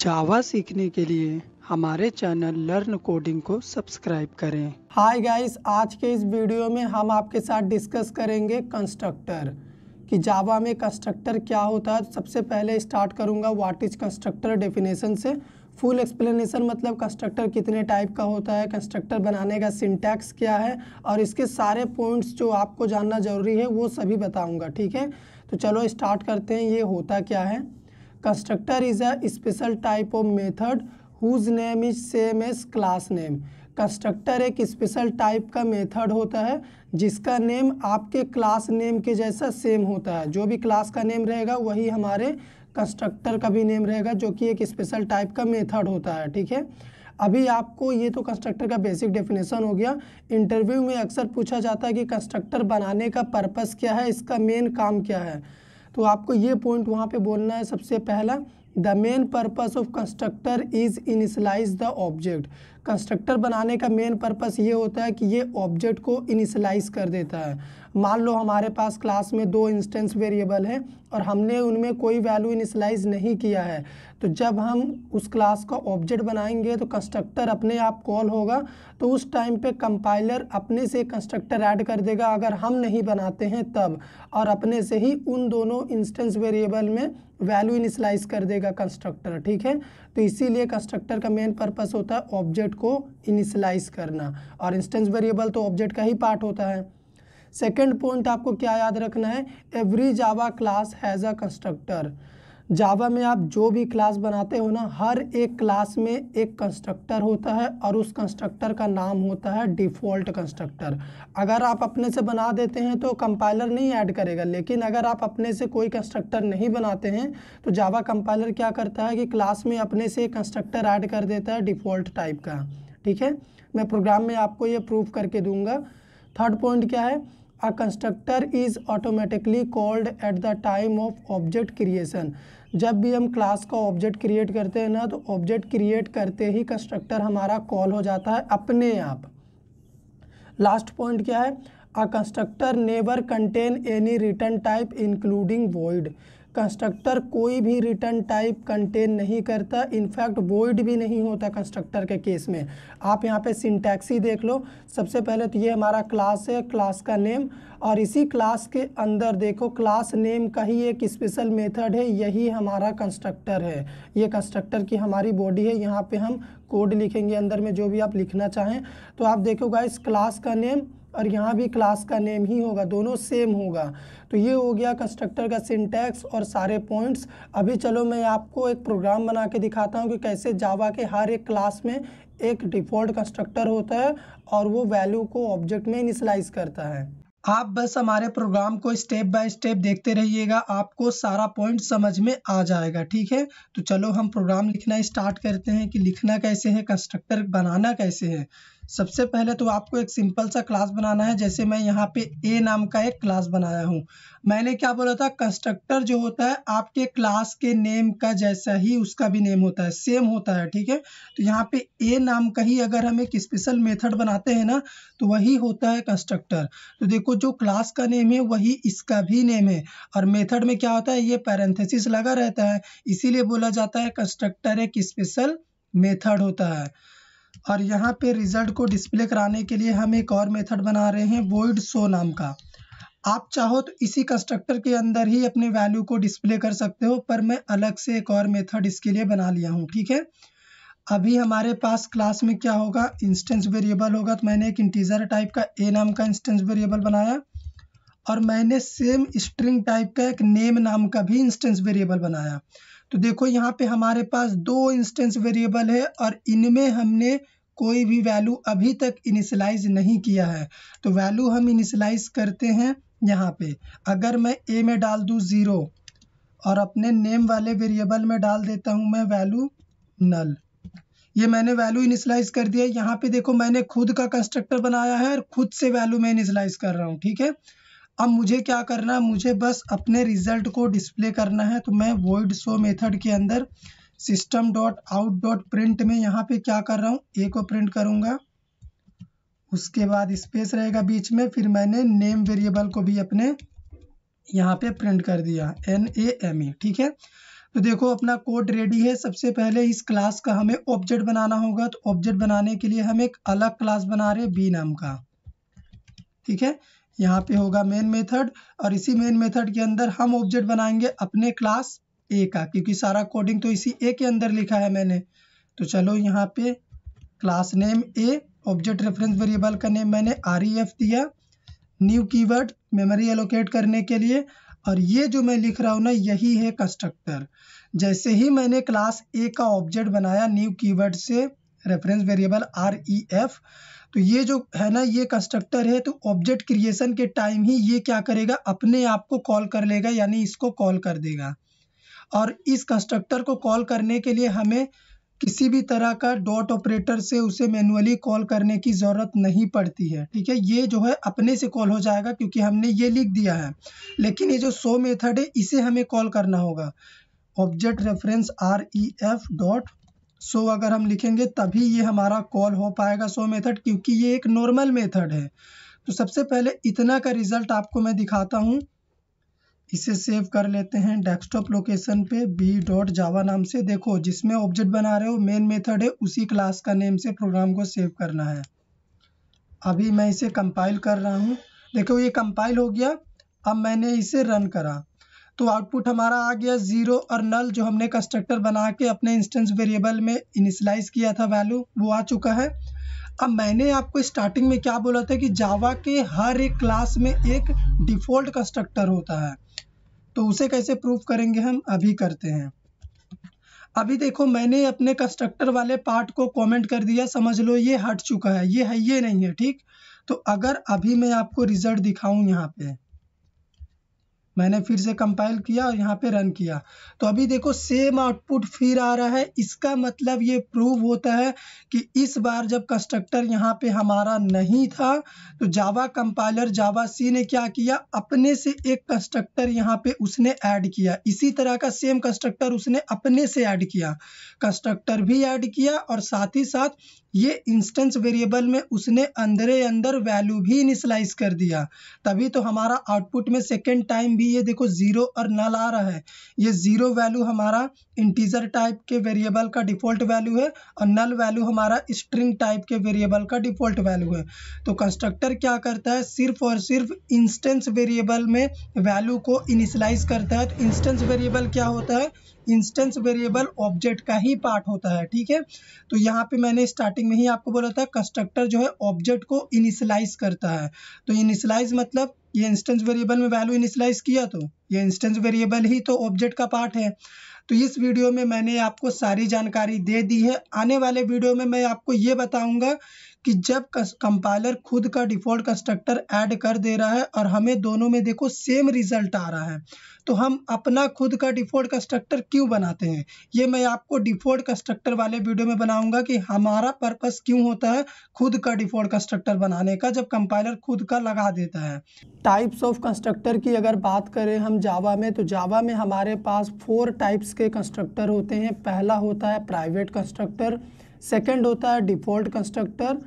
जावा सीखने के लिए हमारे चैनल लर्न कोडिंग को सब्सक्राइब करें हाय गाइस आज के इस वीडियो में हम आपके साथ डिस्कस करेंगे कंस्ट्रक्टर कि जावा में कंस्ट्रक्टर क्या होता है सबसे पहले स्टार्ट करूंगा व्हाट इज कंस्ट्रक्टर डेफिनेशन से फुल एक्सप्लेनेशन मतलब कंस्ट्रक्टर कितने टाइप का होता है कंस्ट्रक्टर बनाने का सिंटैक्स क्या है और इसके सारे पॉइंट्स जो आपको जानना जरूरी है वो सभी बताऊंगा ठीक है तो चलो स्टार्ट करते हैं ये होता क्या है constructor is a special type of method whose name is same as class name constructor एक स्पेशल टाइप का मेथड होता है जिसका नेम आपके क्लास नेम के जैसा सेम होता है जो भी क्लास का नेम रहेगा वही हमारे कंस्ट्रक्टर का भी नेम रहेगा जो कि एक स्पेशल टाइप का मेथड होता है ठीक है अभी आपको ये तो कंस्ट्रक्टर का बेसिक डेफिनेशन हो गया इंटरव्यू में अक्सर पूछा जाता है कि कंस्ट्रक्टर बनाने का पर्पस क्या है इसका मेन काम क्या है तो आपको ये पॉइंट वहाँ पे बोलना है सबसे पहला the main purpose of constructor is initialise the object constructor बनाने का मेन पर्पस ये होता है कि ये ऑब्जेक्ट को इनिशलाइज कर देता है मान लो हमारे पास क्लास में दो इंस्टेंस वेरिएबल हैं और हमने उनमें कोई वैल्यू इनिशलाइज नहीं किया है तो जब हम उस क्लास का ऑब्जेक्ट बनाएंगे तो कंस्ट्रक्टर अपने आप कॉल होगा तो उस टाइम पे कंपाइलर अपने से कंस्ट्रक्टर ऐड कर देगा अगर हम नहीं बनाते हैं तब और अपने से ही उन दोनों इंस्टेंस वेरिएबल में वैल्यू इनिशलाइज कर देगा कंस्ट्रक्टर ठीक है तो इसीलिए कंस्ट्रक्टर का मेन पर्पस होता है ऑब्जेक्ट को इनिशलाइज करना और इंस्टेंस वेरिएबल तो ऑब्जेक्ट का ही पार्ट होता है सेकेंड पॉइंट आपको क्या याद रखना है every Java class has a constructor Java में आप जो भी क्लास बनाते हो ना हर एक क्लास में एक कंस्ट्रक्टर होता है और उस कंस्ट्रक्टर का नाम होता है डिफ़ॉल्ट कंस्ट्रक्टर अगर आप अपने से बना देते हैं तो कंपाइलर नहीं ऐड करेगा लेकिन अगर आप अपने से कोई कंस्ट्रक्टर नहीं बनाते हैं तो जावा कंपाइलर क्या करता है कि क्लास में अपने से कंस्ट्रक्टर ऐड कर देता है डिफ़ॉल्ट टाइप का ठीक है मैं प्रोग्राम में आपको ये प्रूफ करके दूंगा थर्ड पॉइंट क्या है a constructor is automatically called at the time of object creation जब भी हम क्लास का ऑब्जेक्ट क्रिएट करते हैं ना तो ऑब्जेक्ट क्रिएट करते ही कंस्ट्रक्टर हमारा कॉल हो जाता है अपने आप लास्ट पॉइंट क्या है a constructor never contain any return type including void constructor कोई भी रिटर्न टाइप कंटेन नहीं करता इनफैक्ट वोइड भी नहीं होता कंस्ट्रक्टर के केस में आप यहाँ पे सिंटैक्सी देख लो सबसे पहले तो ये हमारा क्लास है क्लास का नेम और इसी क्लास के अंदर देखो क्लास नेम का ही एक स्पेशल मेथड है यही हमारा कंस्ट्रक्टर है ये कंस्ट्रक्टर की हमारी बॉडी है यहाँ पर हम कोड लिखेंगे अंदर में जो भी आप लिखना चाहें तो आप देखोगा इस क्लास का नेम और यहाँ भी क्लास का नेम ही होगा दोनों सेम होगा तो ये हो गया कंस्ट्रक्टर का सिंटैक्स और सारे पॉइंट्स अभी चलो मैं आपको एक प्रोग्राम बना के दिखाता हूँ कि कैसे जावा के हर एक क्लास में एक डिफ़ॉल्ट कंस्ट्रक्टर होता है और वो वैल्यू को ऑब्जेक्ट में इनिशलाइज करता है आप बस हमारे प्रोग्राम को स्टेप बाय स्टेप देखते रहिएगा आपको सारा पॉइंट समझ में आ जाएगा ठीक है तो चलो हम प्रोग्राम लिखना स्टार्ट करते हैं कि लिखना कैसे है कंस्ट्रक्टर बनाना कैसे है सबसे पहले तो आपको एक सिंपल सा क्लास बनाना है जैसे मैं यहाँ पे ए नाम का एक क्लास बनाया हूँ मैंने क्या बोला था कंस्ट्रक्टर जो होता है आपके क्लास के नेम का जैसा ही उसका भी नेम होता है सेम होता है ठीक है तो यहाँ पे ए नाम का ही अगर हम एक स्पेशल मेथड बनाते हैं ना तो वही होता है कंस्ट्रक्टर तो देखो जो क्लास का नेम है वही इसका भी नेम है और मेथड में क्या होता है ये पैरेंथेसिस लगा रहता है इसीलिए बोला जाता है कंस्ट्रक्टर एक स्पेशल मेथड होता है और यहाँ पे रिज़ल्ट को डिस्प्ले कराने के लिए हम एक और मेथड बना रहे हैं वोइड सो नाम का आप चाहो तो इसी कंस्ट्रक्टर के अंदर ही अपनी वैल्यू को डिस्प्ले कर सकते हो पर मैं अलग से एक और मेथड इसके लिए बना लिया हूँ ठीक है अभी हमारे पास क्लास में क्या होगा इंस्टेंस वेरिएबल होगा तो मैंने एक इंटीजर टाइप का ए नाम का इंस्टेंस वेरिएबल बनाया और मैंने सेम स्ट्रिंग टाइप का एक नेम नाम का भी इंस्टेंस वेरिएबल बनाया तो देखो यहाँ पे हमारे पास दो इंस्टेंस वेरिएबल है और इनमें हमने कोई भी वैल्यू अभी तक इनिशलाइज नहीं किया है तो वैल्यू हम इनिशलाइज करते हैं यहाँ पे अगर मैं ए में डाल दूँ ज़ीरो और अपने नेम वाले वेरिएबल में डाल देता हूँ मैं वैल्यू नल ये मैंने वैल्यू इनिशलाइज कर दिया यहाँ पे देखो मैंने खुद का कंस्ट्रक्टर बनाया है और खुद से वैल्यू मैं इनिशलाइज कर रहा हूँ ठीक है अब मुझे क्या करना है मुझे बस अपने रिजल्ट को डिस्प्ले करना है तो मैं वोइड सो मेथड के अंदर system dot out dot print में यहाँ पे क्या कर रहा हूँ ए को प्रिंट करूँगा उसके बाद स्पेस रहेगा बीच में फिर मैंने नेम वेरिएबल को भी अपने यहाँ पे प्रिंट कर दिया एन ए एम ई ठीक है तो देखो अपना कोड रेडी है सबसे पहले इस क्लास का हमें ऑब्जेक्ट बनाना होगा तो ऑब्जेक्ट बनाने के लिए हम एक अलग क्लास बना रहे बी नाम का ठीक है यहाँ पे होगा मेन मेथड और इसी मेन मेथड के अंदर हम ऑब्जेक्ट बनाएंगे अपने क्लास ए का क्योंकि सारा कोडिंग तो इसी ए के अंदर लिखा है मैंने तो चलो यहाँ पे class name A object reference variable का नेम मैंने आर ई एफ दिया न्यू कीवर्ड मेमोरी एलोकेट करने के लिए और ये जो मैं लिख रहा हूँ ना यही है कंस्ट्रक्टर जैसे ही मैंने क्लास ए का ऑब्जेक्ट बनाया न्यू कीवर्ड से reference variable R E F तो ये जो है ना ये कंस्ट्रक्टर है तो ऑब्जेक्ट क्रिएशन के टाइम ही ये क्या करेगा अपने आप को कॉल कर लेगा यानी इसको कॉल कर देगा और इस कंस्ट्रक्टर को कॉल करने के लिए हमें किसी भी तरह का डॉट ऑपरेटर से उसे मैनुअली कॉल करने की ज़रूरत नहीं पड़ती है ठीक है ये जो है अपने से कॉल हो जाएगा क्योंकि हमने ये लिख दिया है लेकिन ये जो सो मेथड है इसे हमें कॉल करना होगा object reference R E F dot so अगर हम लिखेंगे तभी ये हमारा कॉल हो पाएगा सो मेथड क्योंकि ये एक नॉर्मल मेथड है तो सबसे पहले इतना का रिज़ल्ट आपको मैं दिखाता हूँ इसे सेव कर लेते हैं डेस्कटॉप लोकेशन पे बी डॉट जावा नाम से देखो जिसमें ऑब्जेक्ट बना रहे हो मेन मेथड है उसी क्लास का नेम से प्रोग्राम को सेव करना है अभी मैं इसे कंपाइल कर रहा हूँ देखो ये कंपाइल हो गया अब मैंने इसे रन करा तो आउटपुट हमारा आ गया ज़ीरो और नल जो हमने कंस्ट्रक्टर बना के अपने इंस्टेंस वेरिएबल में इनिशलाइज किया था वैल्यू वो आ चुका है अब मैंने आपको स्टार्टिंग में क्या बोला था कि जावा के हर एक क्लास में एक डिफ़ॉल्ट कंस्ट्रक्टर होता है तो उसे कैसे प्रूफ करेंगे हम अभी करते हैं अभी देखो मैंने अपने कंस्ट्रक्टर वाले पार्ट को कमेंट कर दिया समझ लो ये हट चुका है ये है ये नहीं है ठीक तो अगर अभी मैं आपको रिजल्ट दिखाऊं यहाँ पे मैंने फिर से कंपाइल किया और यहाँ पे रन किया तो अभी देखो सेम आउटपुट फिर आ रहा है इसका मतलब ये प्रूव होता है कि इस बार जब कंस्ट्रक्टर यहाँ पे हमारा नहीं था तो जावा कंपाइलर जावा सी ने क्या किया अपने से एक कंस्ट्रक्टर यहाँ पे उसने ऐड किया इसी तरह का सेम कंस्ट्रक्टर उसने अपने से ऐड किया कंस्ट्रक्टर भी ऐड किया और साथ ही साथ ये इंस्टेंस वेरिएबल में उसने अंदर अंदर वैल्यू भी इनिशलाइज कर दिया तभी तो हमारा आउटपुट में सेकेंड टाइम भी भी ये देखो जीरो और नल आ रहा है ये जीरो वैल्यू हमारा इंटीजर टाइप के वेरिएबल का डिफॉल्ट वैल्यू है और नल वैल्यू हमारा स्ट्रिंग टाइप के वेरिएबल का डिफॉल्ट वैल्यू है तो कंस्ट्रक्टर क्या करता है सिर्फ और सिर्फ इंस्टेंस वेरिएबल में वैल्यू को इनिशलाइज करता है तो इंस्टेंस वेरिएबल क्या होता है इंस्टेंस वेरिएबल ऑब्जेक्ट का ही पार्ट होता है ठीक है तो यहाँ पे मैंने स्टार्टिंग में ही आपको बोला था कंस्ट्रक्टर जो है ऑब्जेक्ट को इनिशलाइज करता है तो इनिशलाइज मतलब ये इंस्टेंस वेरिएबल में वैल्यू इनिशलाइज किया तो ये इंस्टेंस वेरिएबल ही तो ऑब्जेक्ट का पार्ट है तो इस वीडियो में मैंने आपको सारी जानकारी दे दी है आने वाले वीडियो में मैं आपको ये बताऊंगा कि जब कंपाइलर खुद का डिफ़ॉल्ट कंस्ट्रक्टर ऐड कर दे रहा है और हमें दोनों में देखो सेम रिजल्ट आ रहा है तो हम अपना खुद का डिफ़ॉल्ट कंस्ट्रक्टर क्यों बनाते हैं ये मैं आपको डिफ़ॉल्ट कंस्ट्रक्टर वाले वीडियो में बनाऊंगा कि हमारा पर्पस क्यों होता है खुद का डिफ़ॉल्ट कंस्ट्रक्टर बनाने का जब कंपाइलर खुद का लगा देता है टाइप्स ऑफ कंस्ट्रक्टर की अगर बात करें हम जावा में तो जावा में हमारे पास फोर टाइप्स के कंस्ट्रक्टर होते हैं पहला होता है प्राइवेट कंस्ट्रक्टर सेकेंड होता है default constructor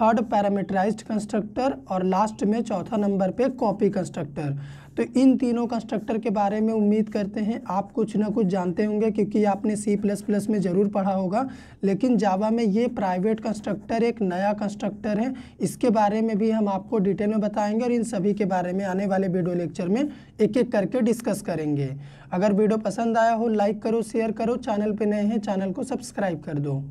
third parameterised constructor और लास्ट में चौथा नंबर पे कॉपी कंस्ट्रक्टर तो इन तीनों कंस्ट्रक्टर के बारे में उम्मीद करते हैं आप कुछ ना कुछ जानते होंगे क्योंकि आपने सी प्लस प्लस में ज़रूर पढ़ा होगा लेकिन जावा में ये प्राइवेट कंस्ट्रक्टर एक नया कंस्ट्रक्टर है इसके बारे में भी हम आपको डिटेल में बताएंगे और इन सभी के बारे में आने वाले वीडियो लेक्चर में एक एक करके डिस्कस करेंगे अगर वीडियो पसंद आया हो लाइक करो शेयर करो चैनल पर नए हैं चैनल को सब्सक्राइब कर दो